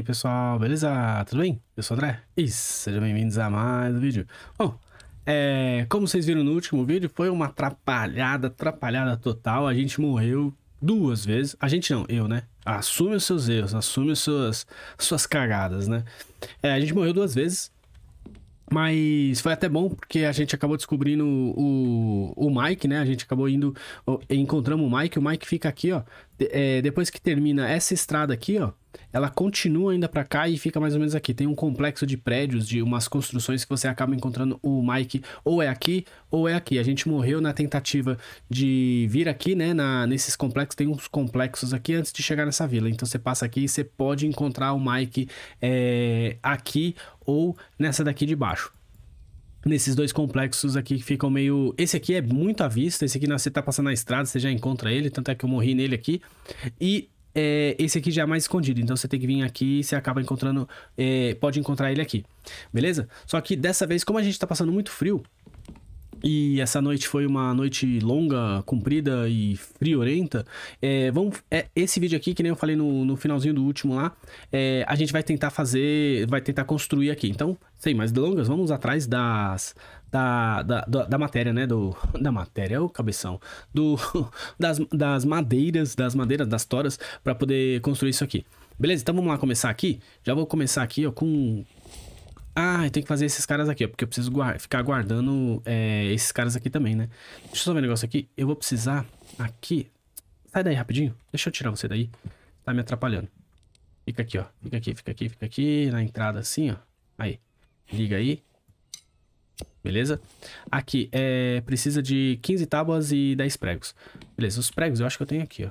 aí pessoal, beleza? Tudo bem? Eu sou o André e sejam bem-vindos a mais um vídeo. Bom, é, como vocês viram no último vídeo, foi uma atrapalhada, atrapalhada total. A gente morreu duas vezes. A gente não, eu, né? Assume os seus erros, assume as suas, suas cagadas, né? É, a gente morreu duas vezes, mas foi até bom porque a gente acabou descobrindo o, o Mike, né? A gente acabou indo, encontramos o Mike. O Mike fica aqui, ó. De, é, depois que termina essa estrada aqui, ó ela continua ainda para cá e fica mais ou menos aqui. Tem um complexo de prédios, de umas construções que você acaba encontrando o Mike ou é aqui ou é aqui. A gente morreu na tentativa de vir aqui, né? Na, nesses complexos, tem uns complexos aqui antes de chegar nessa vila. Então você passa aqui e você pode encontrar o Mike é, aqui ou nessa daqui de baixo nesses dois complexos aqui que ficam meio. Esse aqui é muito à vista, esse aqui você tá passando na estrada, você já encontra ele, tanto é que eu morri nele aqui. E é, esse aqui já é mais escondido. Então você tem que vir aqui e você acaba encontrando. É, pode encontrar ele aqui. Beleza? Só que dessa vez, como a gente tá passando muito frio, e essa noite foi uma noite longa, comprida e friorenta, é, vamos, é, esse vídeo aqui, que nem eu falei no, no finalzinho do último lá, é, a gente vai tentar fazer, vai tentar construir aqui. Então, sem mais delongas, vamos atrás das, da, da, da, da, matéria, né? Do, da matéria, é o cabeção. Do, das, das madeiras, das madeiras, das toras, para poder construir isso aqui. Beleza? Então vamos lá começar aqui. Já vou começar aqui ó, com ah, eu tenho que fazer esses caras aqui, ó, porque eu preciso ficar guardando é, esses caras aqui também, né? Deixa eu só ver um negócio aqui. Eu vou precisar aqui... Sai daí rapidinho. Deixa eu tirar você daí. Tá me atrapalhando. Fica aqui, ó. Fica aqui, fica aqui, fica aqui. Na entrada assim, ó. Aí. Liga aí. Beleza? Aqui, é, precisa de 15 tábuas e 10 pregos. Beleza, os pregos eu acho que eu tenho aqui, ó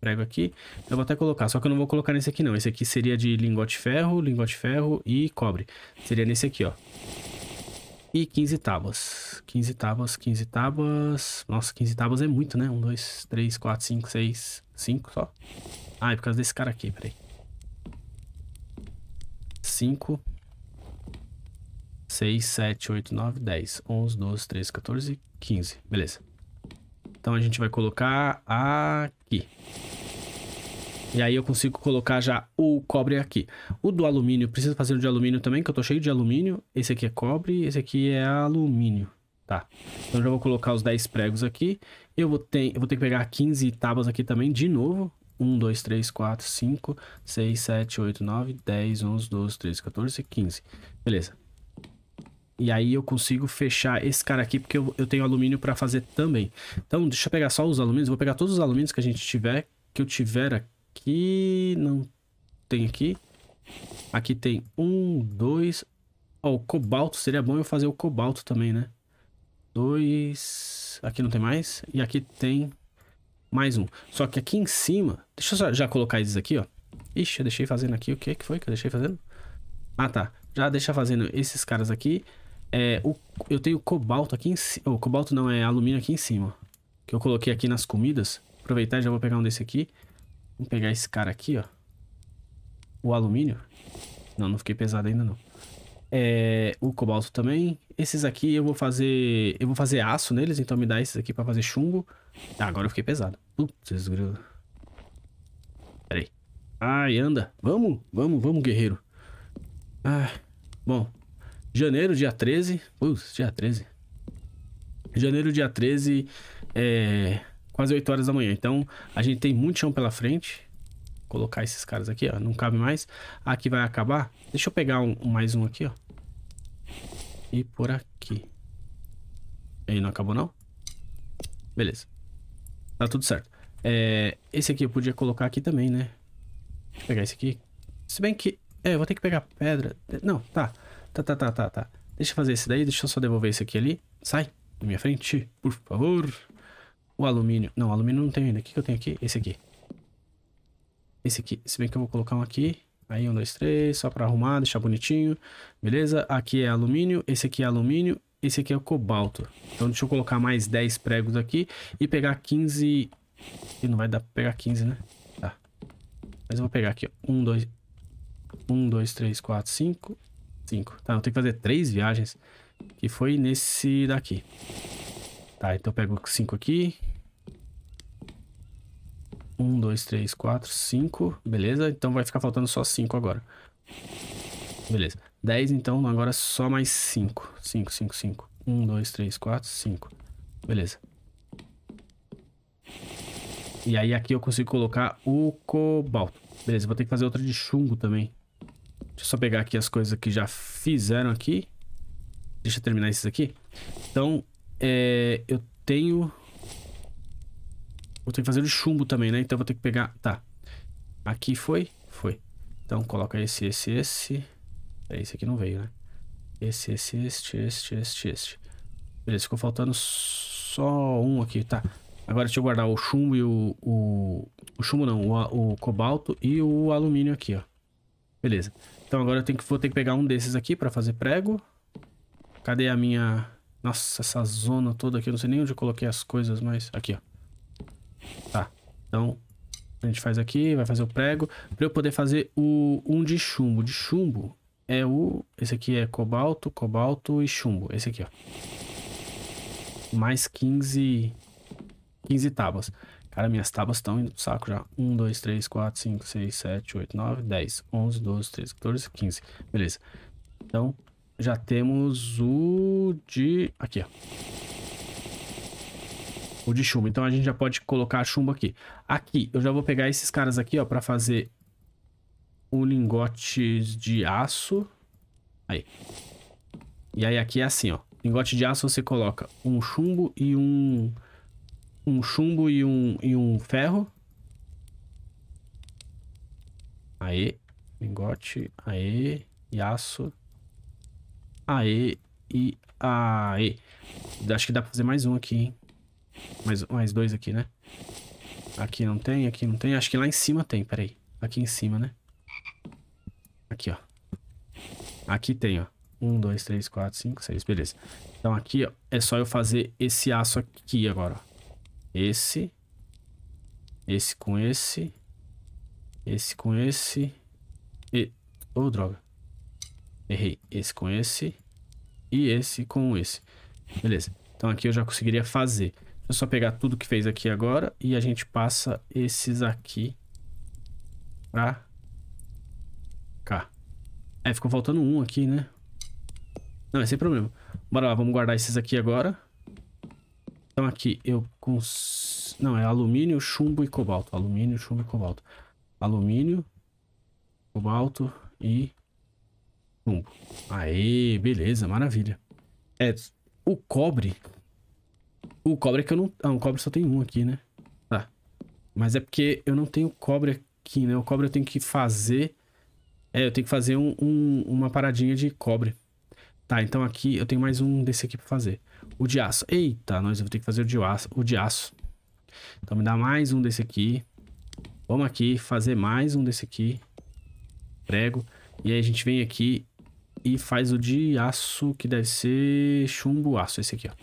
prego aqui. Eu vou até colocar, só que eu não vou colocar nesse aqui não. Esse aqui seria de lingote ferro, lingote ferro e cobre. Seria nesse aqui, ó. E 15 tábuas. 15 tábuas, 15 tábuas. Nossa, 15 tábuas é muito, né? 1, 2, 3, 4, 5, 6, 5 só. Ah, é por causa desse cara aqui, peraí. 5, 6, 7, 8, 9, 10, 11, 12, 13, 14, 15. Beleza. Então a gente vai colocar aqui. E aí eu consigo colocar já o cobre aqui. O do alumínio, preciso fazer o de alumínio também, que eu tô cheio de alumínio. Esse aqui é cobre, esse aqui é alumínio. Tá, então já vou colocar os 10 pregos aqui. Eu vou, ter, eu vou ter que pegar 15 tábuas aqui também, de novo. 1, 2, 3, 4, 5, 6, 7, 8, 9, 10, 11, 12, 13, 14, 15. Beleza. E aí eu consigo fechar esse cara aqui, porque eu, eu tenho alumínio para fazer também. Então, deixa eu pegar só os alumínios. Vou pegar todos os alumínios que a gente tiver, que eu tiver aqui... Não tem aqui. Aqui tem um, dois... Ó, oh, o cobalto. Seria bom eu fazer o cobalto também, né? Dois... Aqui não tem mais. E aqui tem mais um. Só que aqui em cima... Deixa eu já, já colocar esses aqui, ó. Ixi, eu deixei fazendo aqui. O que que foi que eu deixei fazendo? Ah, tá. Já deixa fazendo esses caras aqui. É, o, eu tenho cobalto aqui em cima. Oh, cobalto não, é alumínio aqui em cima. Que eu coloquei aqui nas comidas. Aproveitar, já vou pegar um desse aqui. Vou pegar esse cara aqui, ó. O alumínio. Não, não fiquei pesado ainda não. É, o cobalto também. Esses aqui eu vou fazer. Eu vou fazer aço neles, então me dá esses aqui pra fazer chumbo. Ah, agora eu fiquei pesado. Putz, Ai, anda. Vamos, vamos, vamos, guerreiro. Ah, bom. Janeiro, dia 13. Uh, dia 13. Janeiro, dia 13, é quase 8 horas da manhã. Então, a gente tem muito chão pela frente. Vou colocar esses caras aqui, ó. Não cabe mais. Aqui vai acabar. Deixa eu pegar um, mais um aqui, ó. E por aqui. E não acabou, não? Beleza. Tá tudo certo. É, esse aqui eu podia colocar aqui também, né? Deixa eu pegar esse aqui. Se bem que... É, eu vou ter que pegar pedra. Não, tá. Tá. Tá, tá, tá, tá, tá. Deixa eu fazer esse daí, deixa eu só devolver esse aqui ali. Sai da minha frente, por favor. O alumínio. Não, alumínio não tem ainda. O que, que eu tenho aqui? Esse aqui. Esse aqui. Se bem que eu vou colocar um aqui. Aí, um, dois, três, só pra arrumar, deixar bonitinho. Beleza? Aqui é alumínio, esse aqui é alumínio, esse aqui é o cobalto. Então, deixa eu colocar mais 10 pregos aqui e pegar 15... E não vai dar pra pegar 15, né? Tá. Mas eu vou pegar aqui, ó. Um, dois... Um, dois, três, quatro, cinco, Cinco. Tá, eu tenho que fazer três viagens. Que foi nesse daqui. Tá, então eu pego cinco aqui. Um, dois, três, quatro, cinco. Beleza, então vai ficar faltando só cinco agora. Beleza. Dez, então, agora só mais cinco. Cinco, cinco, cinco. Um, dois, três, quatro, cinco. Beleza. E aí aqui eu consigo colocar o cobalto. Beleza, vou ter que fazer outra de chumbo também. Deixa eu só pegar aqui as coisas que já fizeram aqui. Deixa eu terminar esses aqui. Então, é, eu tenho... Vou ter que fazer o chumbo também, né? Então, vou ter que pegar... Tá. Aqui foi? Foi. Então, coloca esse, esse, esse. É, esse aqui não veio, né? Esse, esse, este, este, este, este. Beleza, ficou faltando só um aqui, tá. Agora deixa eu guardar o chumbo e o... O, o chumbo não, o, o cobalto e o alumínio aqui, ó. Beleza. Então agora eu tenho que, vou ter que pegar um desses aqui pra fazer prego. Cadê a minha... Nossa, essa zona toda aqui. Eu não sei nem onde eu coloquei as coisas, mas... Aqui, ó. Tá. Então, a gente faz aqui, vai fazer o prego. Pra eu poder fazer o um de chumbo. De chumbo é o... Esse aqui é cobalto, cobalto e chumbo. Esse aqui, ó. Mais 15... 15 tábuas. Cara, minhas tábuas estão indo pro saco já. 1, 2, 3, 4, 5, 6, 7, 8, 9, 10, 11, 12, 13, 14, 15. Beleza. Então, já temos o de... Aqui, ó. O de chumbo. Então, a gente já pode colocar chumbo aqui. Aqui, eu já vou pegar esses caras aqui, ó, pra fazer o lingote de aço. Aí. E aí, aqui é assim, ó. Lingote de aço você coloca um chumbo e um um chumbo e um, e um ferro. Aê. Lingote. Aê. E aço. Aê. E aê. Acho que dá pra fazer mais um aqui, hein? Mais, mais dois aqui, né? Aqui não tem, aqui não tem. Acho que lá em cima tem, peraí. Aqui em cima, né? Aqui, ó. Aqui tem, ó. Um, dois, três, quatro, cinco, seis. Beleza. Então aqui, ó, é só eu fazer esse aço aqui agora, ó. Esse. Esse com esse. Esse com esse. E... Oh, droga. Errei. Esse com esse. E esse com esse. Beleza. Então aqui eu já conseguiria fazer. É só pegar tudo que fez aqui agora e a gente passa esses aqui pra cá. É, ficou faltando um aqui, né? Não, é sem problema. Bora lá, vamos guardar esses aqui agora. Então aqui eu consigo... Não, é alumínio, chumbo e cobalto. Alumínio, chumbo e cobalto. Alumínio, cobalto e chumbo. Aê, beleza, maravilha. É, o cobre... O cobre é que eu não... Ah, o cobre só tem um aqui, né? Tá. Mas é porque eu não tenho cobre aqui, né? O cobre eu tenho que fazer... É, eu tenho que fazer um, um, uma paradinha de cobre. Tá, então aqui eu tenho mais um desse aqui pra fazer. O de aço. Eita, nós vamos ter que fazer o de aço. O de aço. Então me dá mais um desse aqui. Vamos aqui fazer mais um desse aqui. Prego. E aí a gente vem aqui e faz o de aço, que deve ser chumbo aço, esse aqui, ó.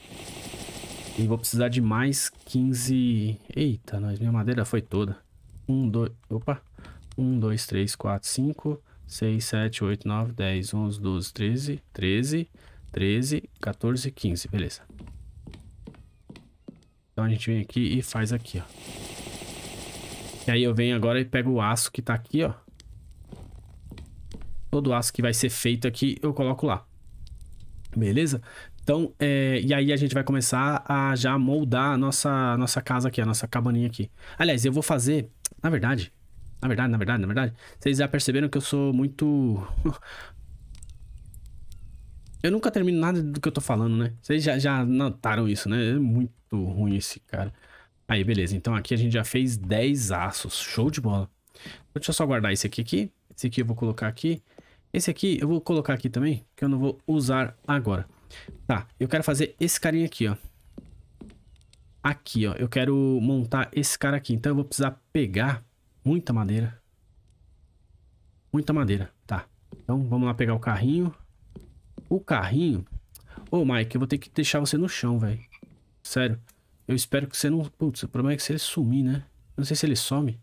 E vou precisar de mais 15... Eita, nós, minha madeira foi toda. Um, dois... Opa! Um, dois, três, quatro, cinco, seis, sete, oito, nove, dez, onze, doze, treze, treze... 13, 14, 15, beleza. Então a gente vem aqui e faz aqui, ó. E aí eu venho agora e pego o aço que tá aqui, ó. Todo o aço que vai ser feito aqui, eu coloco lá. Beleza? Então, é, e aí a gente vai começar a já moldar a nossa, nossa casa aqui, a nossa cabaninha aqui. Aliás, eu vou fazer, na verdade, na verdade, na verdade, na verdade, vocês já perceberam que eu sou muito eu nunca termino nada do que eu tô falando, né? Vocês já, já notaram isso, né? É muito ruim esse cara. Aí, beleza. Então aqui a gente já fez 10 aços. Show de bola. Deixa eu só guardar esse aqui aqui. Esse aqui eu vou colocar aqui. Esse aqui eu vou colocar aqui também, que eu não vou usar agora. Tá, eu quero fazer esse carinha aqui, ó. Aqui, ó. Eu quero montar esse cara aqui. Então eu vou precisar pegar muita madeira. Muita madeira, tá. Então vamos lá pegar o carrinho. O carrinho... Ô, Mike, eu vou ter que deixar você no chão, velho. Sério. Eu espero que você não... Putz, o problema é que se ele sumir, né? Eu não sei se ele some.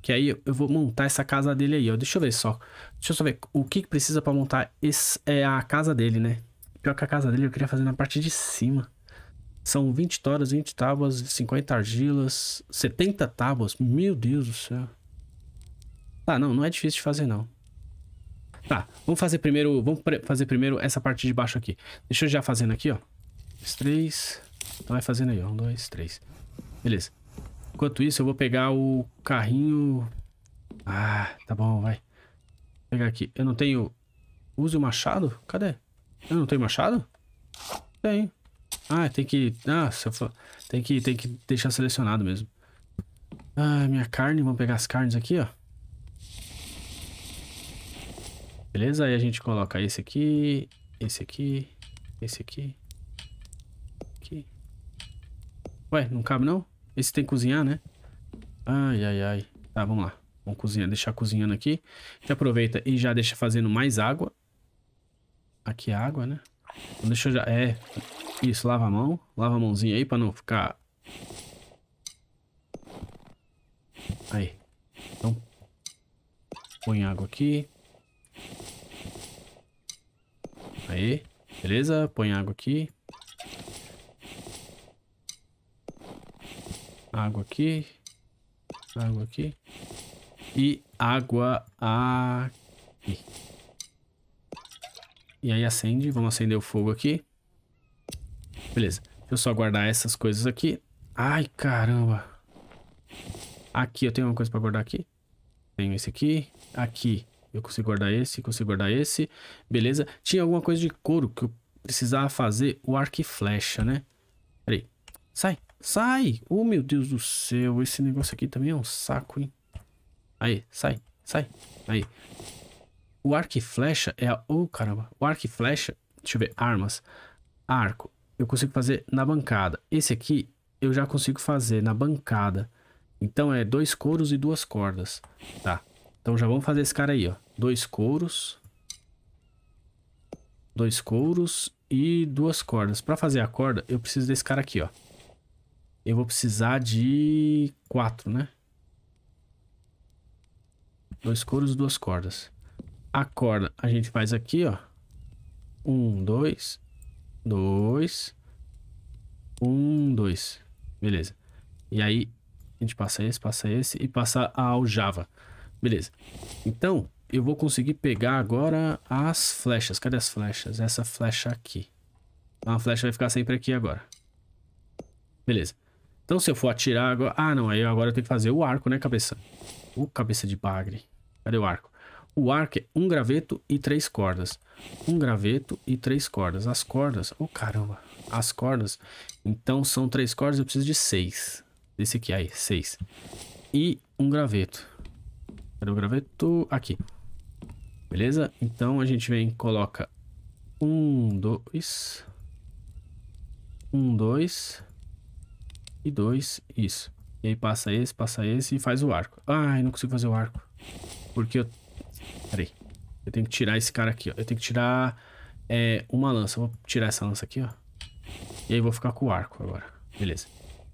Que aí eu vou montar essa casa dele aí, ó. Deixa eu ver só. Deixa eu só ver o que precisa pra montar esse, é, a casa dele, né? Pior que a casa dele eu queria fazer na parte de cima. São 20 toras, 20 tábuas, 50 argilas, 70 tábuas. Meu Deus do céu. Ah, não, não é difícil de fazer, não. Tá, vamos fazer primeiro, vamos fazer primeiro essa parte de baixo aqui. Deixa eu já fazendo aqui, ó. Dois, três. Então vai fazendo aí, ó. Um, dois, três. Beleza. Enquanto isso, eu vou pegar o carrinho... Ah, tá bom, vai. Vou pegar aqui. Eu não tenho... Use o machado? Cadê? Eu não tenho machado? Tem. Ah, tem que... Ah, se eu for... tem, que, tem que deixar selecionado mesmo. Ah, minha carne. Vamos pegar as carnes aqui, ó. Beleza? Aí a gente coloca esse aqui, esse aqui, esse aqui, aqui. Ué, não cabe não? Esse tem que cozinhar, né? Ai, ai, ai. Tá, vamos lá. Vamos cozinhar, deixar cozinhando aqui. Já aproveita e já deixa fazendo mais água. Aqui é água, né? Então deixa eu já... É, isso, lava a mão. Lava a mãozinha aí pra não ficar... Aí. Então, põe água aqui. Aí, beleza? Põe água aqui. Água aqui. Água aqui. E água aqui. E aí acende. Vamos acender o fogo aqui. Beleza. Deixa eu só guardar essas coisas aqui. Ai, caramba. Aqui, eu tenho uma coisa pra guardar aqui. Tenho esse aqui. Aqui. Eu consigo guardar esse, consigo guardar esse. Beleza. Tinha alguma coisa de couro que eu precisava fazer. O arco e flecha, né? Peraí. Sai, sai. Oh, meu Deus do céu. Esse negócio aqui também é um saco, hein? Aí, sai, sai. Aí. O arco e flecha é a... Oh, caramba. O arco e flecha... Deixa eu ver. Armas. Arco. Eu consigo fazer na bancada. Esse aqui eu já consigo fazer na bancada. Então é dois couros e duas cordas. Tá. Então já vamos fazer esse cara aí, ó. Dois couros. Dois couros e duas cordas. Para fazer a corda, eu preciso desse cara aqui, ó. Eu vou precisar de quatro, né? Dois couros e duas cordas. A corda a gente faz aqui, ó. Um, dois, dois, um, dois. Beleza. E aí, a gente passa esse, passa esse e passa a aljava. Java. Beleza. Então, eu vou conseguir pegar agora as flechas. Cadê as flechas? Essa flecha aqui. a flecha vai ficar sempre aqui agora. Beleza. Então, se eu for atirar agora... Ah, não. Aí agora eu tenho que fazer o arco, né, cabeça? Ô, cabeça de bagre. Cadê o arco? O arco é um graveto e três cordas. Um graveto e três cordas. As cordas... Ô, oh, caramba. As cordas... Então, são três cordas. Eu preciso de seis. Desse aqui. Aí, seis. E um graveto. Cadê o graveto? Aqui. Beleza? Então a gente vem e coloca um, dois, um, dois e dois, isso. E aí passa esse, passa esse e faz o arco. Ai, não consigo fazer o arco. Porque eu... Peraí. Eu tenho que tirar esse cara aqui, ó. Eu tenho que tirar é, uma lança. Eu vou tirar essa lança aqui, ó. E aí vou ficar com o arco agora. Beleza.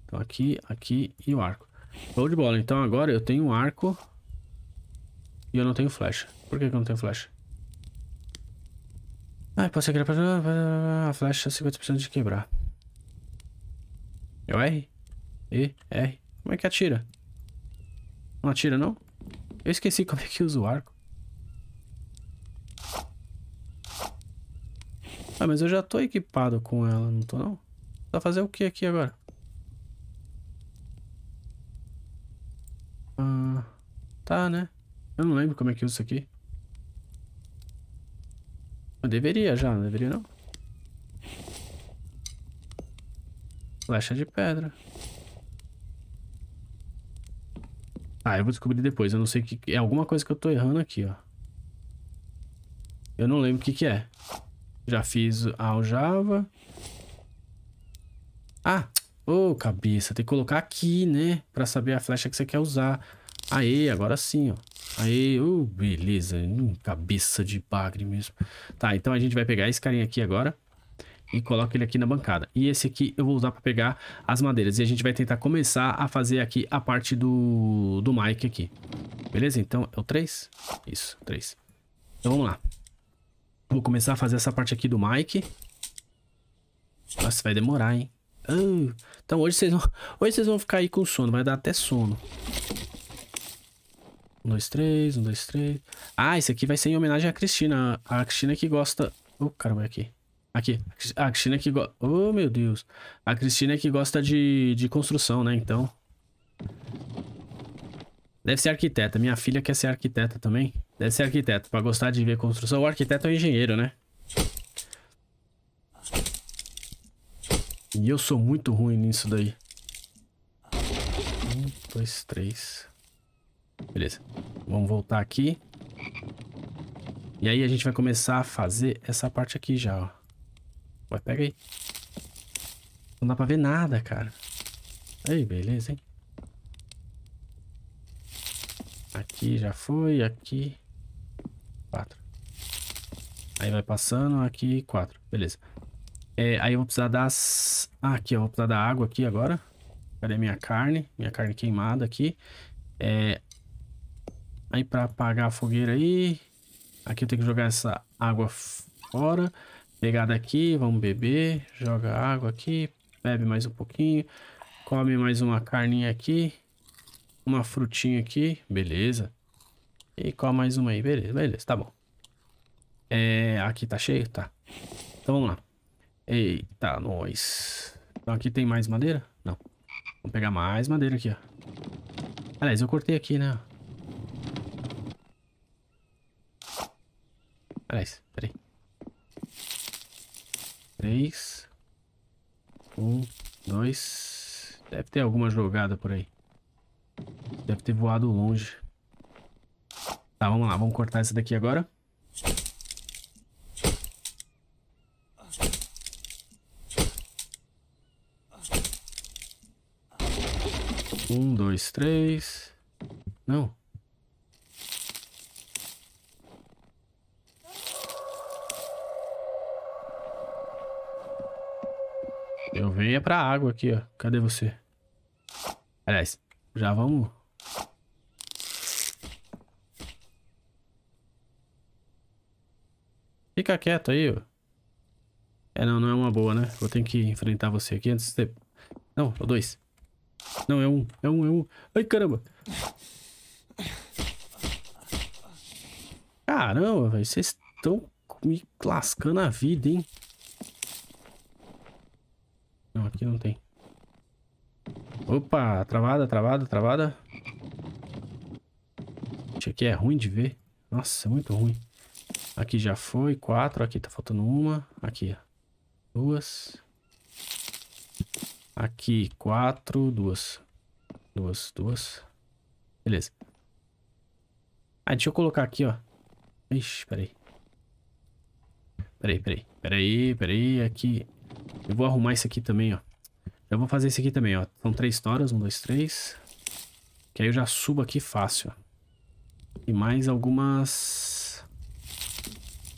Então aqui, aqui e o arco. Show de bola. Então agora eu tenho um arco e eu não tenho flecha. Por que, que eu não tenho flecha? Ah, pode ser que era A flecha é 50% de quebrar. Eu R? E? R? Como é que atira? Não atira, não? Eu esqueci como é que usa o arco. Ah, mas eu já tô equipado com ela, não tô não? Tá fazer o que aqui agora? Ah, tá, né? Eu não lembro como é que usa é isso aqui. Eu deveria já, não deveria não. Flecha de pedra. Ah, eu vou descobrir depois. Eu não sei o que... É alguma coisa que eu tô errando aqui, ó. Eu não lembro o que que é. Já fiz a Java. Ah! Ô, oh, cabeça. Tem que colocar aqui, né? Pra saber a flecha que você quer usar. Aê, agora sim, ó. Aí, uh, beleza. Hum, cabeça de bagre mesmo. Tá, então a gente vai pegar esse carinha aqui agora e coloca ele aqui na bancada. E esse aqui eu vou usar para pegar as madeiras. E a gente vai tentar começar a fazer aqui a parte do, do Mike aqui. Beleza? Então é o 3? Isso, 3. Então vamos lá. Vou começar a fazer essa parte aqui do Mike. Nossa, vai demorar, hein? Ah, então hoje vocês, vão, hoje vocês vão ficar aí com sono. Vai dar até sono. Um, dois, três, um, dois, três. Ah, esse aqui vai ser em homenagem à Cristina. A Cristina que gosta... Oh, caramba, é aqui. Aqui. A Cristina que gosta... Oh, meu Deus. A Cristina que gosta de, de construção, né? Então... Deve ser arquiteta. Minha filha quer ser arquiteta também. Deve ser arquiteto, pra gostar de ver construção. O arquiteto é o engenheiro, né? E eu sou muito ruim nisso daí. Um, dois, três... Beleza. Vamos voltar aqui. E aí a gente vai começar a fazer essa parte aqui já, ó. Vai, pega aí. Não dá pra ver nada, cara. Aí, beleza, hein? Aqui já foi, aqui... Quatro. Aí vai passando, aqui quatro. Beleza. É, aí eu vou precisar das... Ah, aqui, eu vou precisar da água aqui agora. Cadê minha carne? Minha carne queimada aqui. É, Aí para apagar a fogueira aí. Aqui eu tenho que jogar essa água fora. Pegar daqui, vamos beber. Joga água aqui, bebe mais um pouquinho. Come mais uma carninha aqui. Uma frutinha aqui, beleza. E come mais uma aí, beleza, beleza, tá bom. É, aqui tá cheio? Tá. Então vamos lá. Eita, nós. Então aqui tem mais madeira? Não. Vamos pegar mais madeira aqui, ó. Aliás, eu cortei aqui, né? trás. Peraí. 3. 1, 2. Deve ter alguma jogada por aí. Deve ter voado longe. Tá, vamos lá. Vamos cortar essa daqui agora. Um, dois, três... Não. Eu venho é pra água aqui, ó. Cadê você? Aliás, já vamos... Fica quieto aí, ó. É, não, não é uma boa, né? Vou ter que enfrentar você aqui antes de... Não, é dois. Não, é um, é um, é um. Ai, caramba. Caramba, velho, vocês estão me lascando a vida, hein? aqui não tem. Opa, travada, travada, travada. Isso aqui é ruim de ver. Nossa, é muito ruim. Aqui já foi, quatro. Aqui tá faltando uma. Aqui, ó. Duas. Aqui, quatro, duas. Duas, duas. Beleza. Ah, deixa eu colocar aqui, ó. Ixi, peraí. Peraí, peraí. Peraí, peraí. Aqui. Eu vou arrumar isso aqui também, ó. Eu vou fazer isso aqui também, ó. São três toras. Um, dois, três. Que aí eu já subo aqui fácil, ó. E mais algumas...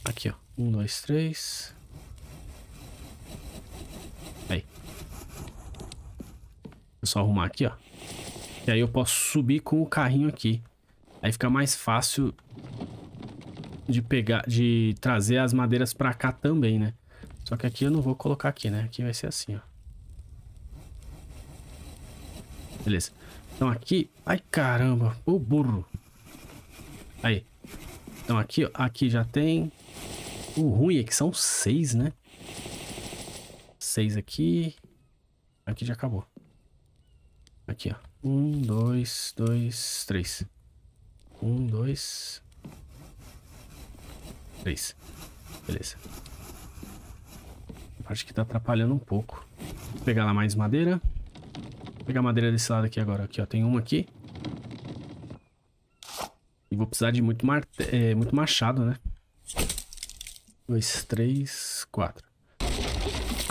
Aqui, ó. Um, dois, três. Aí. É só arrumar aqui, ó. E aí eu posso subir com o carrinho aqui. Aí fica mais fácil de pegar, de trazer as madeiras pra cá também, né? Só que aqui eu não vou colocar aqui, né? Aqui vai ser assim, ó. Beleza. Então aqui... Ai, caramba. Ô, burro. Aí. Então aqui, ó. Aqui já tem... O ruim é que são seis, né? Seis aqui. Aqui já acabou. Aqui, ó. Um, dois, dois, três. Um, dois... Três. Beleza parte aqui tá atrapalhando um pouco. Vou pegar lá mais madeira. Vou pegar madeira desse lado aqui agora. Aqui, ó. Tem uma aqui. E vou precisar de muito, É, muito machado, né? Dois, três, quatro.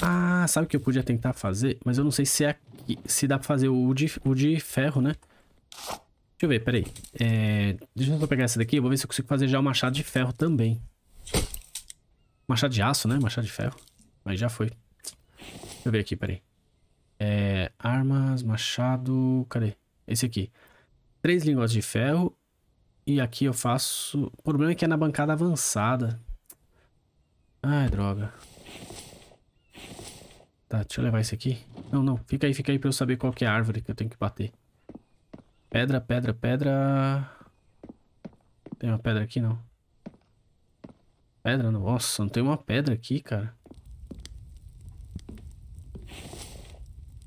Ah, sabe o que eu podia tentar fazer? Mas eu não sei se é aqui, se dá pra fazer o de, o de ferro, né? Deixa eu ver, peraí. É, deixa eu só pegar essa daqui. Eu vou ver se eu consigo fazer já o machado de ferro também. Machado de aço, né? Machado de ferro. Mas já foi. Deixa eu ver aqui, peraí. É, armas, machado. Cadê? Esse aqui. Três lingotes de ferro. E aqui eu faço. O problema é que é na bancada avançada. Ai, droga. Tá, deixa eu levar esse aqui. Não, não. Fica aí, fica aí pra eu saber qual que é a árvore que eu tenho que bater. Pedra, pedra, pedra. Tem uma pedra aqui, não? Pedra? Nossa, não tem uma pedra aqui, cara.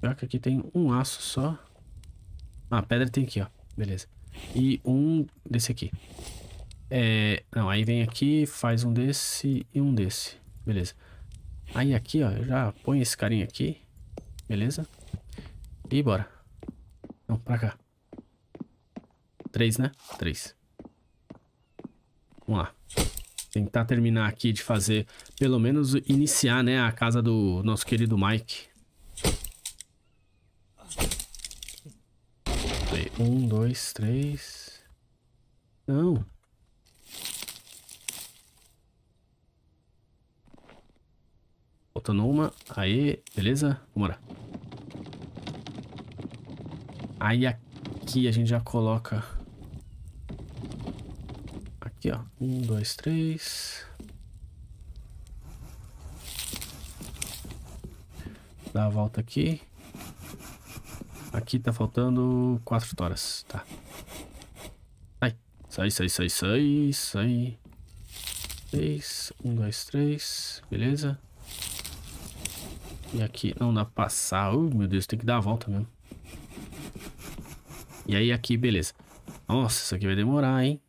Pior que aqui tem um aço só? Ah, pedra tem aqui, ó. Beleza. E um desse aqui. É... Não, aí vem aqui, faz um desse e um desse. Beleza. Aí aqui, ó, já põe esse carinha aqui. Beleza. E bora. Não, pra cá. Três, né? Três. Vamos lá. Tentar terminar aqui de fazer, pelo menos iniciar, né, a casa do nosso querido Mike. Um, dois, três. Não. Faltando uma. Aí, beleza? vamos lá. Aí aqui a gente já coloca. Aqui, ó. Um, dois, três. Dá a volta aqui. Aqui tá faltando quatro toras, tá. Sai, sai, sai, sai, sai, sai. Três, um, dois, três, beleza. E aqui não dá pra passar. Uh, meu Deus, tem que dar a volta mesmo. E aí aqui, beleza. Nossa, isso aqui vai demorar, hein?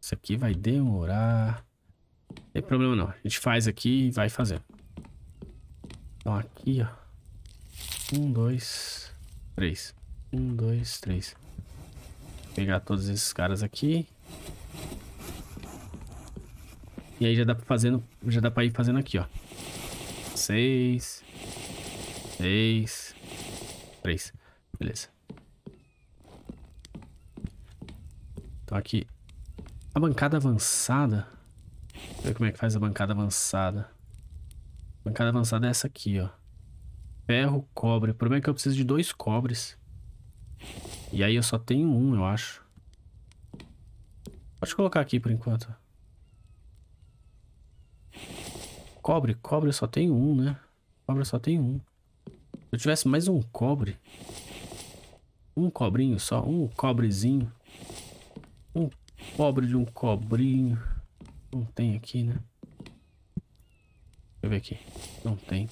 Isso aqui vai demorar. Não tem problema não. A gente faz aqui e vai fazendo. Então aqui, ó. Um, dois, três. Um, dois, três. Vou pegar todos esses caras aqui. E aí já dá pra fazendo, já dá para ir fazendo aqui, ó. Seis. Seis. Três. Beleza. Então aqui. A bancada avançada. Deixa eu ver como é que faz a bancada avançada. A bancada avançada é essa aqui, ó. Ferro, cobre. O problema é que eu preciso de dois cobres. E aí eu só tenho um, eu acho. Pode colocar aqui por enquanto. Cobre, cobre eu só tenho um, né? Cobre eu só tenho um. Se eu tivesse mais um cobre... Um cobrinho só, um cobrezinho. Um cobre de um cobrinho. Não tem aqui, né? Deixa eu ver aqui. Não tem.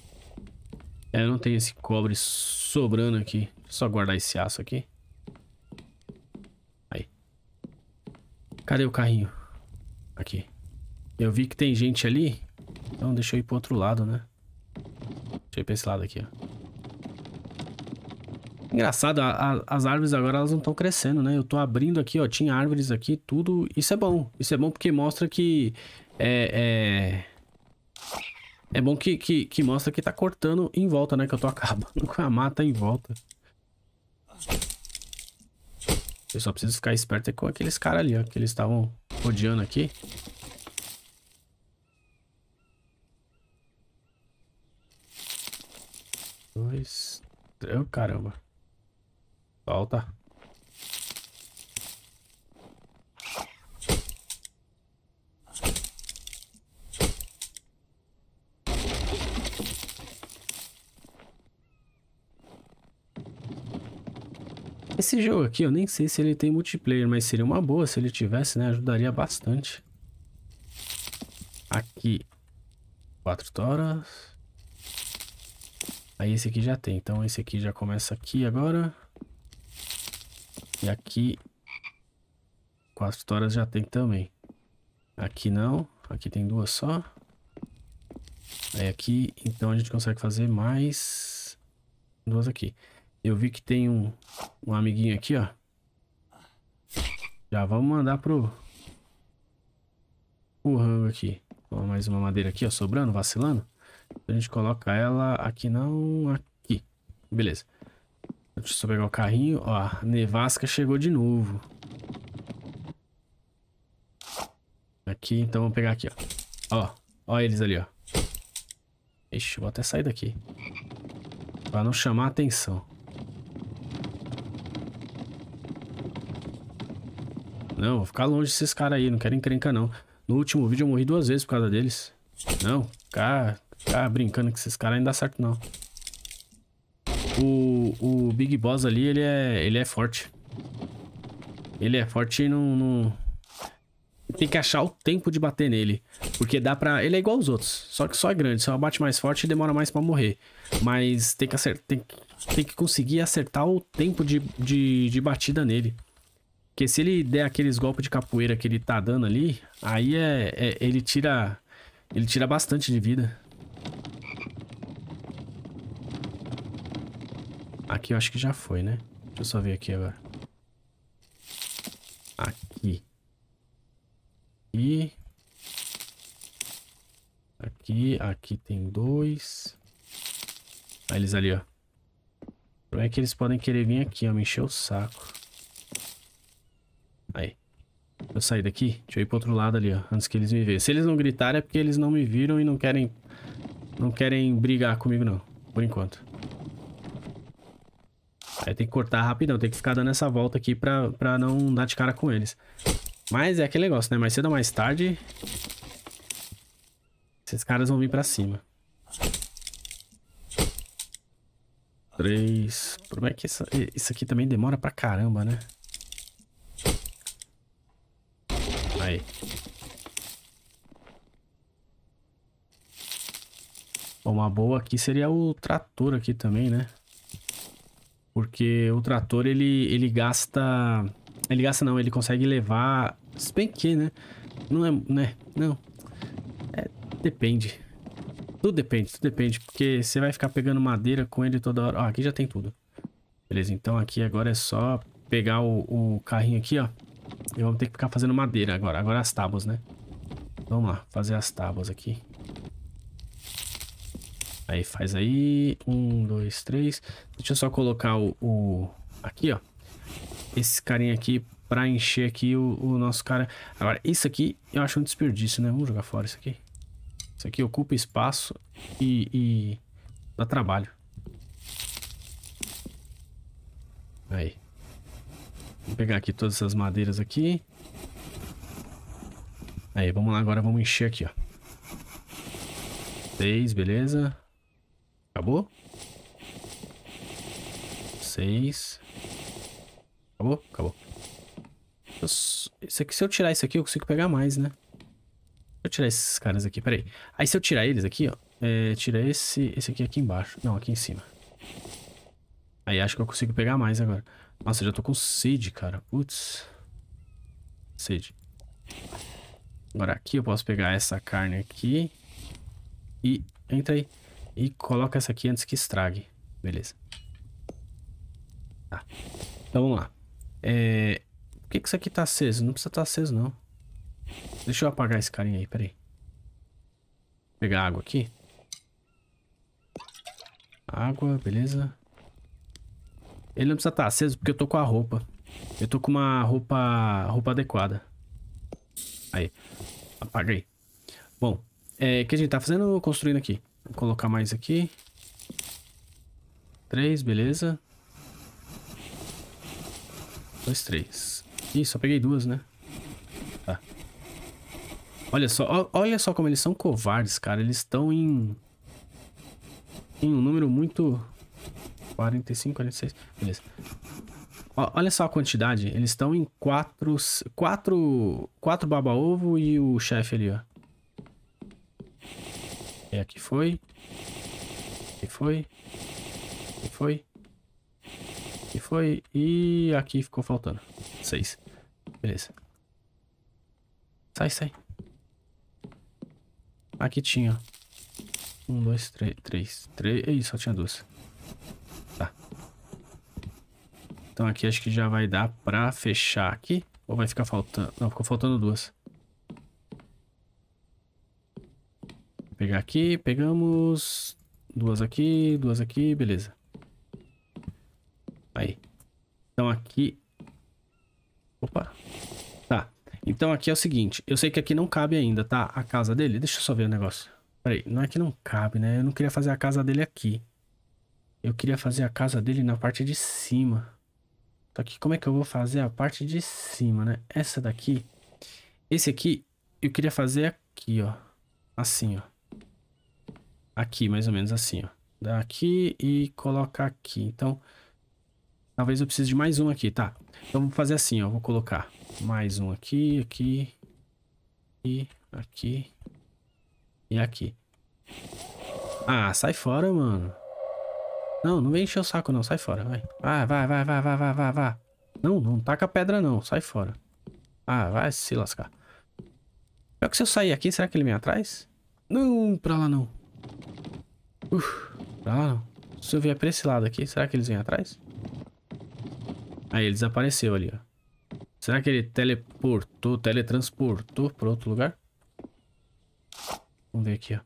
É, eu não tenho esse cobre sobrando aqui. Deixa eu só guardar esse aço aqui. Aí. Cadê o carrinho? Aqui. Eu vi que tem gente ali. Então deixa eu ir pro outro lado, né? Deixa eu ir pra esse lado aqui, ó. Engraçado, a, a, as árvores agora elas não estão crescendo, né? Eu tô abrindo aqui, ó. Tinha árvores aqui, tudo. Isso é bom. Isso é bom porque mostra que... é... é é bom que, que, que mostra que tá cortando em volta, né? Que eu tô acabando com a mata em volta. Eu só preciso ficar esperto com aqueles caras ali, ó. Que eles estavam rodeando aqui. Dois... Oh, caramba. Falta. Esse jogo aqui, eu nem sei se ele tem multiplayer, mas seria uma boa se ele tivesse, né? Ajudaria bastante. Aqui, quatro toras. Aí esse aqui já tem, então esse aqui já começa aqui agora. E aqui, quatro toras já tem também. Aqui não, aqui tem duas só. Aí aqui, então a gente consegue fazer mais duas aqui. Eu vi que tem um, um amiguinho aqui, ó. Já vamos mandar pro... O rango aqui. mais uma madeira aqui, ó, sobrando, vacilando. A gente coloca ela aqui, não, aqui. Beleza. Deixa eu só pegar o carrinho. Ó, a nevasca chegou de novo. Aqui, então vamos pegar aqui, ó. Ó, ó eles ali, ó. Ixi, vou até sair daqui. Pra não chamar atenção. Não, vou ficar longe desses caras aí, não quero encrenca não. No último vídeo eu morri duas vezes por causa deles. Não, ficar, ficar brincando com esses caras não dá certo não. O, o Big Boss ali, ele é, ele é forte. Ele é forte e não, não... Tem que achar o tempo de bater nele. Porque dá pra... Ele é igual aos outros. Só que só é grande. Só bate mais forte e demora mais pra morrer. Mas tem que, acert... tem... tem que conseguir acertar o tempo de, de, de batida nele. Porque se ele der aqueles golpes de capoeira que ele tá dando ali, aí é, é ele tira ele tira bastante de vida. Aqui eu acho que já foi, né? Deixa eu só ver aqui agora. Aqui. E... Aqui, aqui tem dois. Aí eles ali, ó. O problema é que eles podem querer vir aqui, ó, me encher o saco. Aí. Eu saí daqui, deixa eu ir pro outro lado ali, ó, antes que eles me vejam. Se eles não gritarem é porque eles não me viram e não querem... Não querem brigar comigo, não. Por enquanto. Aí tem que cortar rapidão, tem que ficar dando essa volta aqui pra, pra não dar de cara com eles. Mas é aquele negócio, né? Mais cedo ou mais tarde... Esses caras vão vir pra cima. Três... Como é que isso, isso aqui também demora pra caramba, né? aí. Bom, uma boa aqui seria o trator aqui também, né? Porque o trator, ele, ele gasta... Ele gasta não, ele consegue levar... Se bem que, né? Não é... Né? Não. É, depende. Tudo depende, tudo depende. Porque você vai ficar pegando madeira com ele toda hora. Ó, aqui já tem tudo. Beleza, então aqui agora é só pegar o, o carrinho aqui, ó. E vamos ter que ficar fazendo madeira agora. Agora as tábuas, né? Vamos lá, fazer as tábuas aqui. Aí faz aí. Um, dois, três. Deixa eu só colocar o... o... Aqui, ó. Esse carinha aqui pra encher aqui o, o, nosso cara. Agora, isso aqui eu acho um desperdício, né? Vamos jogar fora isso aqui. Isso aqui ocupa espaço e, e dá trabalho. Aí. Vou pegar aqui todas essas madeiras aqui. Aí, vamos lá agora, vamos encher aqui, ó. Seis, beleza. Acabou? Seis. Acabou? Acabou. isso aqui, se eu tirar isso aqui, eu consigo pegar mais, né? Deixa eu tirar esses caras aqui, peraí. Aí se eu tirar eles aqui, ó. É, tira esse, esse aqui aqui embaixo. Não, aqui em cima. Aí acho que eu consigo pegar mais agora. Nossa, eu já tô com sede, cara. Putz. Sede. Agora aqui eu posso pegar essa carne aqui. E... Entra aí. E coloca essa aqui antes que estrague. Beleza. Tá. Então vamos lá. É... Por que, que isso aqui tá aceso? Não precisa estar tá aceso, não. Deixa eu apagar esse carinha aí, peraí. Pegar água aqui. Água, beleza. Ele não precisa estar tá aceso porque eu tô com a roupa. Eu tô com uma roupa, roupa adequada. Aí. Apaguei. Bom, é, o que a gente tá fazendo? Construindo aqui. Vou colocar mais aqui. Três, beleza. Dois, três. Ih, só peguei duas, né? Tá. Olha só, olha só como eles são covardes, cara. Eles estão em... Em um número muito... 45, 46. Beleza. Olha só a quantidade. Eles estão em quatro, quatro, quatro baba-ovo e o chefe ali, ó. E é, aqui foi. Aqui foi. Aqui foi. Aqui foi. E aqui ficou faltando. Seis. Beleza. Sai, sai. Aqui tinha. Um, dois, três. Três. três. Ih, só tinha duas tá. Então aqui acho que já vai dar pra fechar aqui. Ou vai ficar faltando... Não, ficou faltando duas. pegar aqui, pegamos... Duas aqui, duas aqui, beleza. Aí. Então aqui... Opa. Tá. Então aqui é o seguinte. Eu sei que aqui não cabe ainda, tá? A casa dele. Deixa eu só ver o negócio. Peraí, não é que não cabe, né? Eu não queria fazer a casa dele aqui. Eu queria fazer a casa dele na parte de cima. Só que como é que eu vou fazer a parte de cima, né? Essa daqui. Esse aqui, eu queria fazer aqui, ó. Assim, ó. Aqui, mais ou menos assim, ó. Daqui e colocar aqui. Então, talvez eu precise de mais um aqui, tá? Então, vou fazer assim, ó. Vou colocar mais um aqui, aqui. E aqui. E aqui. Ah, sai fora, mano. Não, não vem encher o saco não, sai fora, vai. Vai, vai, vai, vai, vai, vai, vai, vai. Não, não taca pedra não, sai fora. Ah, vai se lascar. Pior que se eu sair aqui, será que ele vem atrás? Não, pra lá não. Uf, pra lá não. Se eu vier pra esse lado aqui, será que eles vêm atrás? Aí, ele desapareceu ali, ó. Será que ele teleportou, teletransportou pra outro lugar? Vamos ver aqui, ó.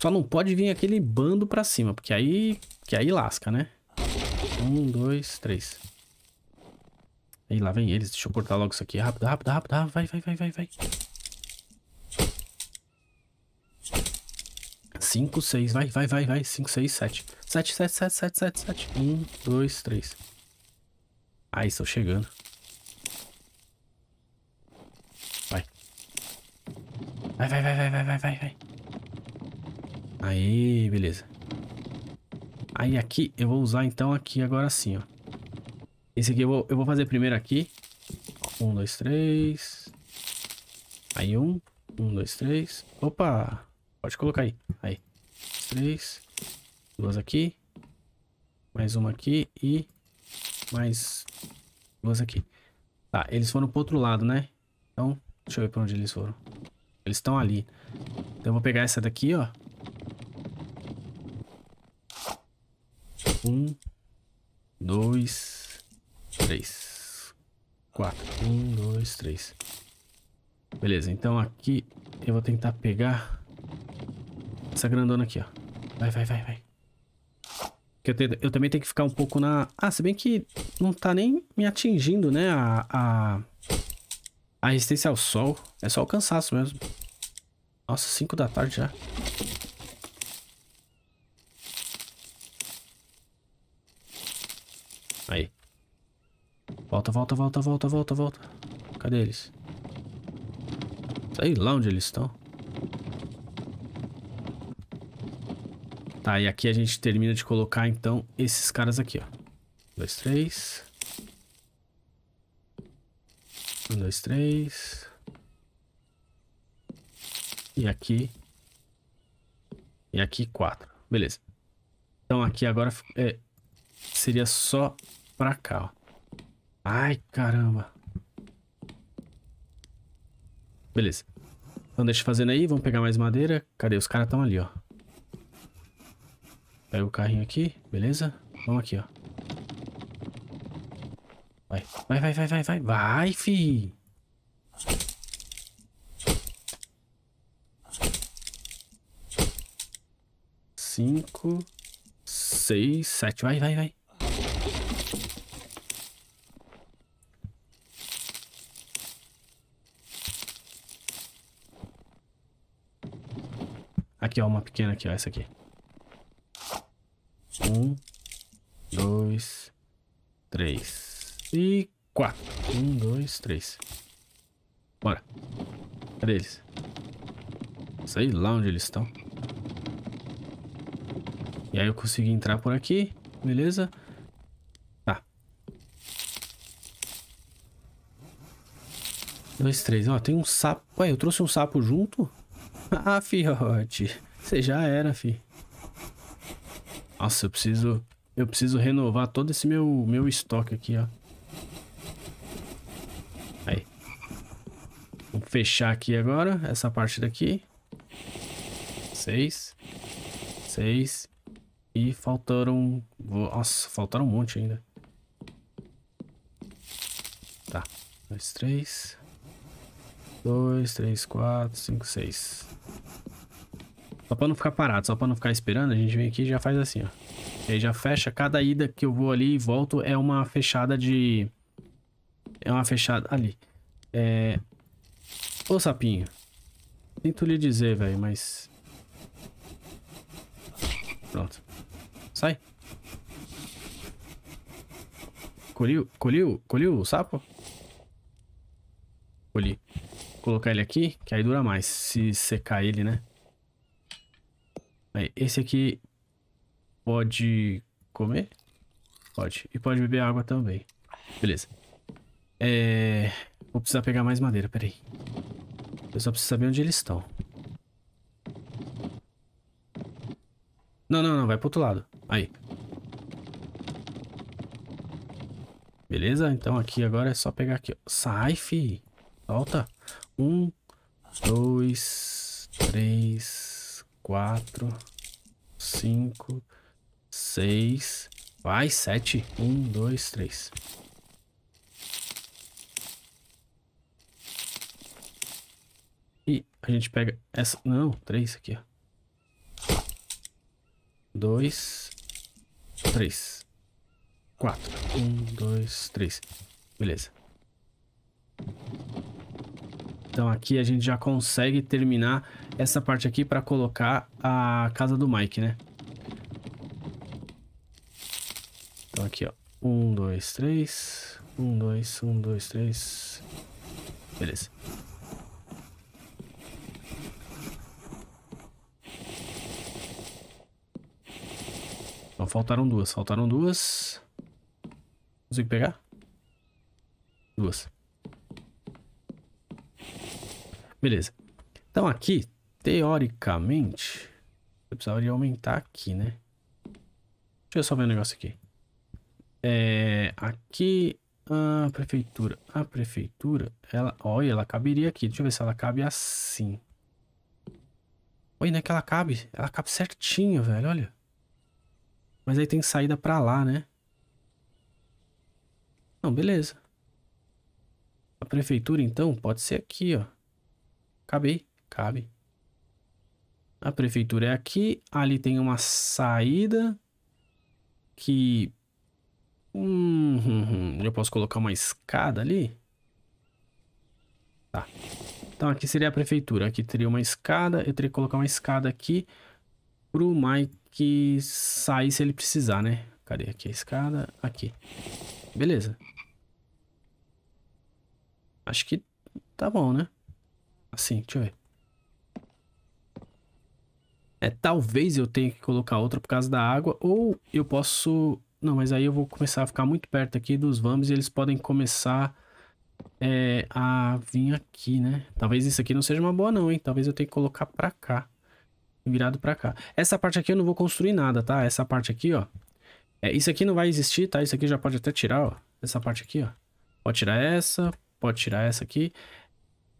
Só não pode vir aquele bando pra cima, porque aí, que aí lasca, né? Um, dois, três. Ei, lá vem eles. Deixa eu cortar logo isso aqui. Rápido, rápido, rápido. rápido. Ah, vai, vai, vai, vai, vai. Cinco, seis. Vai, vai, vai, vai. Cinco, seis, sete. Sete, sete, sete, sete, sete, sete. Um, dois, três. Aí, ah, estou chegando. Vai, vai, vai, vai, vai, vai, vai, vai. Aí, beleza. Aí aqui, eu vou usar então aqui agora sim, ó. Esse aqui eu vou, eu vou fazer primeiro aqui. Um, dois, três. Aí um. Um, dois, três. Opa! Pode colocar aí. Aí. Três. Duas aqui. Mais uma aqui e... Mais duas aqui. Tá, eles foram pro outro lado, né? Então, deixa eu ver pra onde eles foram. Eles estão ali. Então eu vou pegar essa daqui, ó. Um, dois, três. Quatro. Um, dois, três. Beleza, então aqui eu vou tentar pegar essa grandona aqui, ó. Vai, vai, vai, vai. Eu, eu, também tenho que ficar um pouco na... Ah, se bem que não tá nem me atingindo, né? A, a, a resistência ao sol. É só o cansaço mesmo. Nossa, 5 da tarde já. Volta, volta, volta, volta, volta, volta. Cadê eles? Sei lá onde eles estão. Tá, e aqui a gente termina de colocar, então, esses caras aqui, ó. Um, dois, três. Um, dois, três. E aqui. E aqui, quatro. Beleza. Então, aqui agora é, seria só pra cá, ó. Ai, caramba. Beleza. Então deixa fazendo aí, vamos pegar mais madeira. Cadê? Os caras estão ali, ó. Pega o carrinho aqui, beleza? Vamos aqui, ó. Vai, vai, vai, vai, vai, vai, vai, fi. Cinco, seis, sete, vai, vai, vai. Aqui, ó, uma pequena aqui, ó, essa aqui. Um, dois, três e quatro. Um, dois, três. Bora. Cadê eles? Sei lá onde eles estão. E aí eu consegui entrar por aqui, beleza? Tá. Dois, três. Ó, tem um sapo. Ué, eu trouxe um sapo junto? ah, fiote. Você já era, fi. Nossa, eu preciso... Eu preciso renovar todo esse meu, meu estoque aqui, ó. Aí. Vou fechar aqui agora, essa parte daqui. Seis. Seis. E faltaram... Nossa, faltaram um monte ainda. Tá. Dois, três. Dois, três, quatro, cinco, seis. Só pra não ficar parado, só pra não ficar esperando, a gente vem aqui e já faz assim, ó. E aí já fecha, cada ida que eu vou ali e volto é uma fechada de... É uma fechada... Ali. É... Ô, sapinho. Tento lhe dizer, velho, mas... Pronto. Sai. Colhiu, colhiu, colhiu o sapo? Colhi. Vou colocar ele aqui, que aí dura mais, se secar ele, né? Aí, esse aqui pode comer? Pode. E pode beber água também. Beleza. É... Vou precisar pegar mais madeira, peraí. Eu só preciso saber onde eles estão. Não, não, não. Vai pro outro lado. Aí. Beleza? Então aqui agora é só pegar aqui. Ó. Sai, fi. Solta. Um, dois, três, quatro, cinco, seis, vai, sete. Um, dois, três. E a gente pega essa... Não, três aqui, ó. Dois, três, quatro. Um, dois, três. Beleza. Então aqui a gente já consegue terminar essa parte aqui para colocar a casa do Mike, né? Então aqui, ó. Um, dois, três. Um, dois, um, dois, três. Beleza. Então faltaram duas, faltaram duas. Consegui pegar? Duas. Beleza. Então aqui, teoricamente, eu precisaria aumentar aqui, né? Deixa eu só ver um negócio aqui. É, aqui, a prefeitura. A prefeitura, ela, olha, ela caberia aqui. Deixa eu ver se ela cabe assim. Olha, não é que ela cabe. Ela cabe certinho, velho, olha. Mas aí tem saída pra lá, né? Não, beleza. A prefeitura, então, pode ser aqui, ó. Acabei. Cabe. A prefeitura é aqui. Ali tem uma saída. Que... Hum, hum, hum. Eu posso colocar uma escada ali? Tá. Então aqui seria a prefeitura. Aqui teria uma escada. Eu teria que colocar uma escada aqui. Pro Mike sair se ele precisar, né? Cadê aqui a escada? Aqui. Beleza. Acho que tá bom, né? Assim, deixa eu ver. É, talvez eu tenha que colocar outra por causa da água, ou eu posso... Não, mas aí eu vou começar a ficar muito perto aqui dos vamos e eles podem começar é, a vir aqui, né? Talvez isso aqui não seja uma boa não, hein? Talvez eu tenha que colocar pra cá. Virado pra cá. Essa parte aqui eu não vou construir nada, tá? Essa parte aqui, ó. É, isso aqui não vai existir, tá? Isso aqui já pode até tirar, ó. Essa parte aqui, ó. Pode tirar essa, pode tirar essa aqui.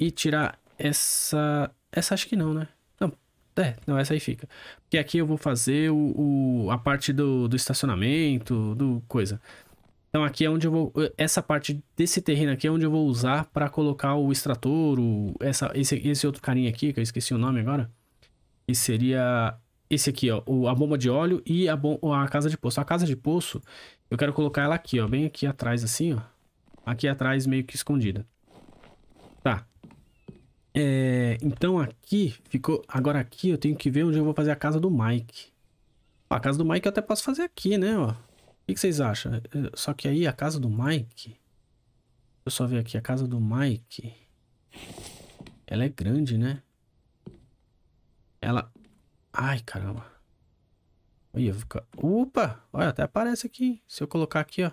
E tirar essa. Essa acho que não, né? Não, é, não, essa aí fica. Porque aqui eu vou fazer o, o a parte do, do estacionamento, do coisa. Então aqui é onde eu vou. Essa parte desse terreno aqui é onde eu vou usar para colocar o extrator, o, essa, esse, esse outro carinha aqui, que eu esqueci o nome agora. Que seria esse aqui, ó. O, a bomba de óleo e a, bom, a casa de poço. A casa de poço, eu quero colocar ela aqui, ó. Bem aqui atrás, assim, ó. Aqui atrás, meio que escondida. É, então aqui ficou. Agora aqui eu tenho que ver onde eu vou fazer a casa do Mike. A casa do Mike eu até posso fazer aqui, né? Ó. O que, vocês acham? Só que aí a casa do Mike. Deixa eu só ver aqui. A casa do Mike. Ela é grande, né? Ela. Ai, caramba. Olha, Opa! Olha, até aparece aqui. Se eu colocar aqui, ó.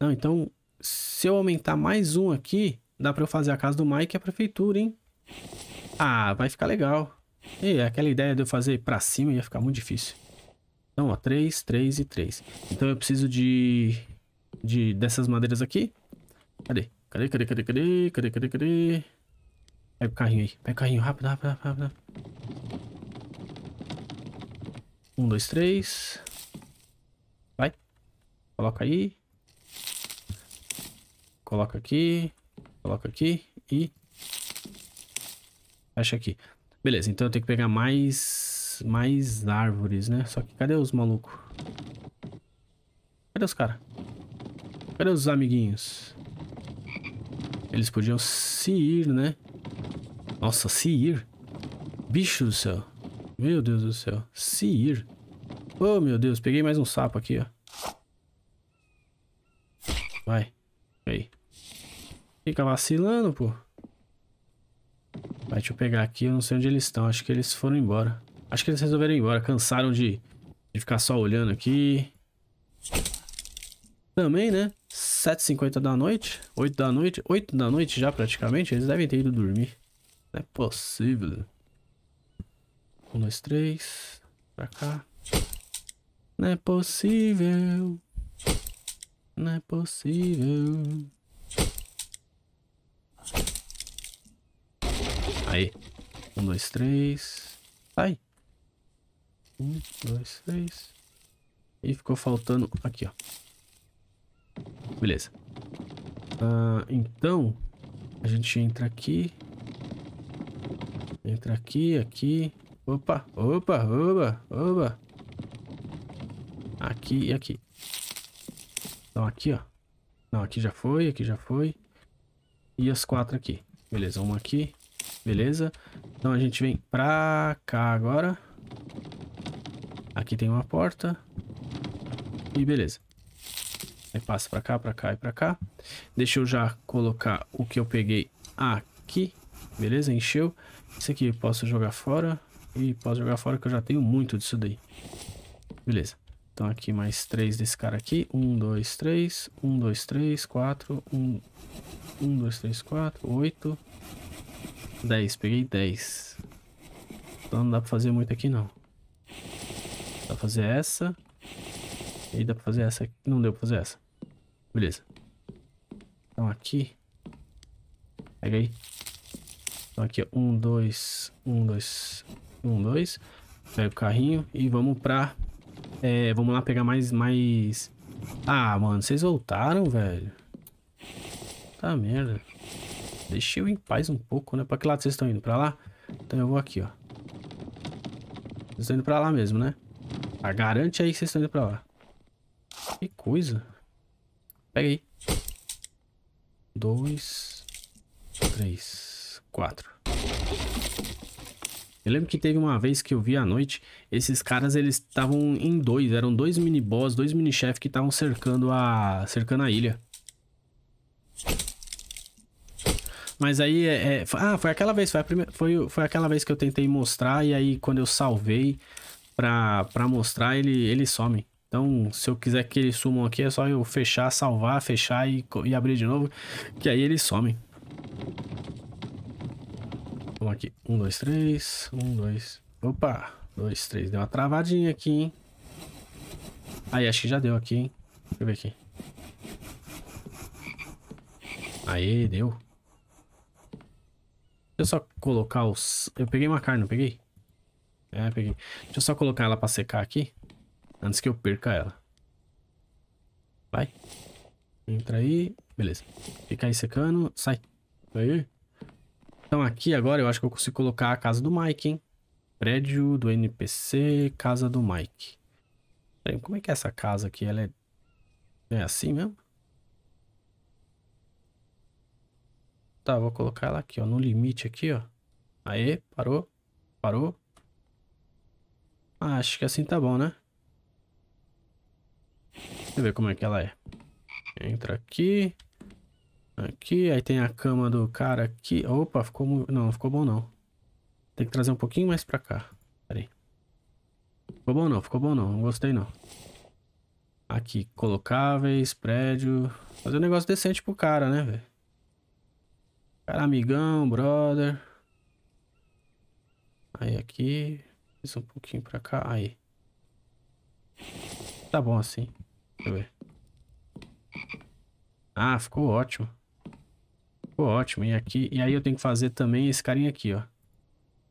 Não, então. Se eu aumentar mais um aqui. Dá pra eu fazer a casa do Mike e a prefeitura, hein? Ah, vai ficar legal. E aquela ideia de eu fazer pra cima ia ficar muito difícil. Então, ó, 3, 3 e 3. Então eu preciso de... de dessas madeiras aqui. Cadê? Cadê, cadê, cadê, cadê? Cadê, cadê, cadê? Pega o carrinho aí. Pega o carrinho, rápido, rápido, rápido, rápido. Um, dois, três. Vai. Coloca aí. Coloca aqui. Coloca aqui e... Fecha aqui. Beleza, então eu tenho que pegar mais... Mais árvores, né? Só que cadê os malucos? Cadê os caras? Cadê os amiguinhos? Eles podiam se ir, né? Nossa, se ir? Bicho do céu. Meu Deus do céu. Se ir. Oh, meu Deus. Peguei mais um sapo aqui, ó. Fica vacilando, pô. Vai, deixa eu pegar aqui. Eu não sei onde eles estão. Acho que eles foram embora. Acho que eles resolveram ir embora. Cansaram de, de ficar só olhando aqui. Também, né? 7h50 da noite. 8 da noite. 8 da noite já, praticamente. Eles devem ter ido dormir. Não é possível. 1, 2, 3. Pra cá. Não é possível. Não é possível. Aí. Um, dois, três. Sai. Um, dois, três. E ficou faltando aqui, ó. Beleza. Ah, então, a gente entra aqui. Entra aqui, aqui. Opa, opa, opa, opa. Aqui e aqui. Então, aqui, ó. Não, aqui já foi, aqui já foi. E as quatro aqui. Beleza, uma aqui. Beleza? Então a gente vem pra cá agora. Aqui tem uma porta. E beleza. Aí passa pra cá, pra cá e pra cá. Deixa eu já colocar o que eu peguei aqui. Beleza? Encheu. Isso aqui eu posso jogar fora. E posso jogar fora que eu já tenho muito disso daí. Beleza. Então aqui mais três desse cara aqui. Um, dois, três. Um, dois, três, quatro. Um, um dois, três, quatro. Oito. 10, peguei 10. Então não dá pra fazer muito aqui não. Dá pra fazer essa. E dá pra fazer essa aqui. Não deu pra fazer essa. Beleza. Então aqui. Pega aí. Então aqui, ó. Um, dois, um, dois, um, dois. Pega o carrinho e vamos pra... É, vamos lá pegar mais, mais... Ah, mano, vocês voltaram, velho. Tá merda. Deixa eu em paz um pouco, né? Pra que lado vocês estão indo? Pra lá? Então eu vou aqui, ó. Vocês estão indo pra lá mesmo, né? Ah, garante aí que vocês estão indo pra lá. Que coisa. Pega aí. Dois, três, quatro. Eu lembro que teve uma vez que eu vi à noite, esses caras eles estavam em dois, eram dois mini boss, dois mini chefes que estavam cercando a cercando a ilha. Mas aí é, é, ah, foi aquela vez, foi, a primeira, foi, foi aquela vez que eu tentei mostrar e aí quando eu salvei pra, pra mostrar, ele, ele some. Então, se eu quiser que eles sumam aqui, é só eu fechar, salvar, fechar e, e abrir de novo, que aí eles somem. Vamos aqui. Um, dois, três. Um, dois. Opa! Dois, três. Deu uma travadinha aqui, hein? Aí, acho que já deu aqui, hein? Deixa eu ver aqui. Aí, deu eu só colocar os... Eu peguei uma carne, não peguei? É, peguei. Deixa eu só colocar ela pra secar aqui. Antes que eu perca ela. Vai. Entra aí. Beleza. Fica aí secando. Sai. Aí. Então aqui agora eu acho que eu consigo colocar a casa do Mike, hein? Prédio do NPC, casa do Mike. Peraí, como é que é essa casa aqui? Ela é... É assim mesmo? Tá, vou colocar ela aqui, ó, no limite aqui, ó. Aê, parou, parou. Ah, acho que assim tá bom, né? Deixa eu ver como é que ela é. Entra aqui. Aqui, aí tem a cama do cara aqui. Opa, ficou Não, não ficou bom não. Tem que trazer um pouquinho mais pra cá. Pera aí. Ficou bom não, ficou bom não. Não gostei não. Aqui, colocáveis, prédio. Fazer um negócio decente pro cara, né, velho? Cara, amigão, brother. Aí aqui. Fiz um pouquinho pra cá. Aí. Tá bom assim. Deixa eu ver. Ah, ficou ótimo. Ficou ótimo. E aqui. E aí eu tenho que fazer também esse carinha aqui, ó.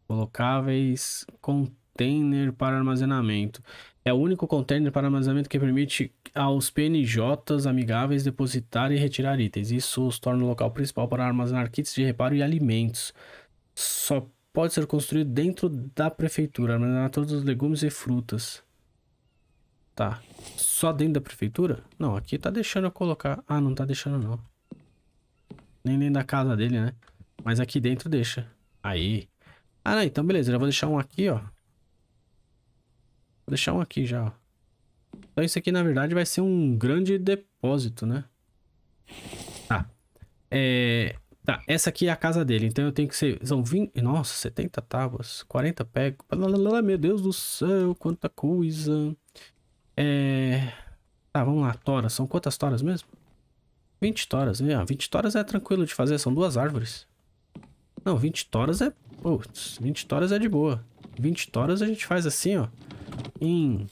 Colocáveis container para armazenamento. É o único container para armazenamento que permite aos PNJs amigáveis depositar e retirar itens. Isso os torna o local principal para armazenar kits de reparo e alimentos. Só pode ser construído dentro da prefeitura, armazenar todos os legumes e frutas. Tá. Só dentro da prefeitura? Não, aqui tá deixando eu colocar. Ah, não tá deixando não. Nem dentro da casa dele, né? Mas aqui dentro deixa. Aí. Ah, não, então beleza. Já vou deixar um aqui, ó. Vou deixar um aqui já, ó. Então isso aqui, na verdade, vai ser um grande depósito, né? Tá. É... Tá, essa aqui é a casa dele, então eu tenho que ser... São 20... Nossa, 70 tábuas, 40 pego. Meu Deus do céu, quanta coisa. É... Tá, vamos lá, toras. São quantas toras mesmo? 20 toras, né? 20 ah, toras é tranquilo de fazer, são duas árvores. Não, 20 toras é... Putz, 20 toras é de boa. 20 toras a gente faz assim, ó em